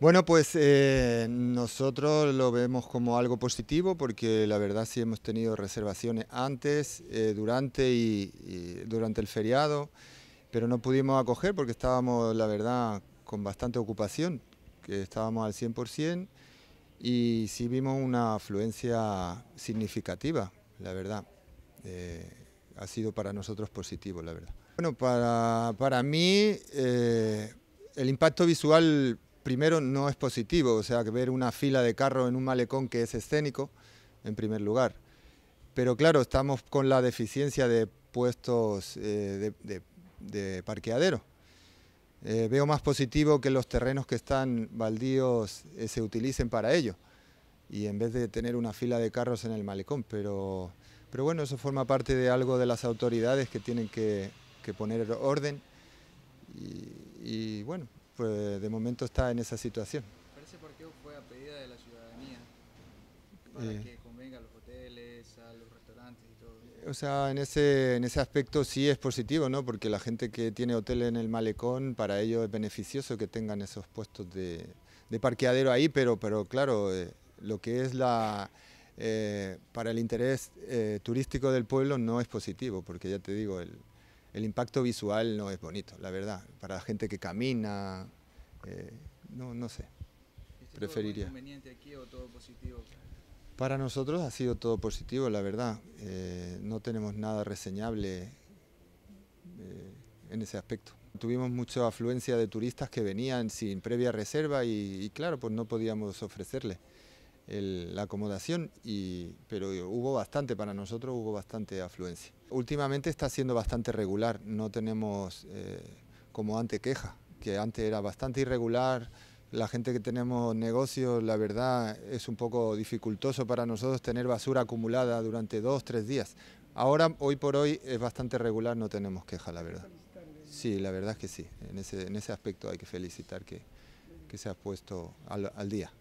Bueno, pues eh, nosotros lo vemos como algo positivo porque la verdad sí hemos tenido reservaciones antes, eh, durante y, durante el feriado, pero no pudimos acoger porque estábamos, la verdad, con bastante ocupación, que estábamos al 100% y sí vimos una afluencia significativa, la verdad. Eh, ha sido para nosotros positivo, la verdad. Bueno, para, para mí el impacto visual primero no es positivo, o sea, ver una fila de carros en un malecón que es escénico, en primer lugar. Pero claro, estamos con la deficiencia de puestos eh, de, parqueadero. Eh, veo más positivo que los terrenos que están baldíos eh, se utilicen para ello y en vez de tener una fila de carros en el malecón, pero, pero bueno, eso forma parte de algo de las autoridades que tienen que, poner orden y bueno, pues de momento está en esa situación. ¿Parece ese fue a pedida de la ciudadanía, para eh. que convenga a los hoteles, a los restaurantes y todo. O sea, en ese, en ese aspecto sí es positivo, ¿no? Porque la gente que tiene hotel en el malecón, para ellos es beneficioso que tengan esos puestos de, de parqueadero ahí, pero, pero claro, eh, lo que es la... Eh, para el interés turístico del pueblo no es positivo, porque ya te digo, el, el impacto visual no es bonito, la verdad. Para la gente que camina, eh, no, no sé. preferiría. ¿Todo conveniente aquí o todo positivo? Para nosotros ha sido todo positivo, la verdad. Eh, no tenemos nada reseñable eh, en ese aspecto. Tuvimos mucha afluencia de turistas que venían sin previa reserva y, claro, pues no podíamos ofrecerle la acomodación, y, pero hubo bastante para nosotros, hubo bastante afluencia. Últimamente está siendo bastante regular, no tenemos eh, como antes queja, que antes era bastante irregular, la gente que tenemos negocios, la verdad es un poco dificultoso para nosotros tener basura acumulada durante dos, tres días. Ahora, hoy por hoy, es bastante regular, no tenemos queja, la verdad. Sí, la verdad es que sí, en ese, en ese aspecto hay que felicitar que, que se ha puesto al día.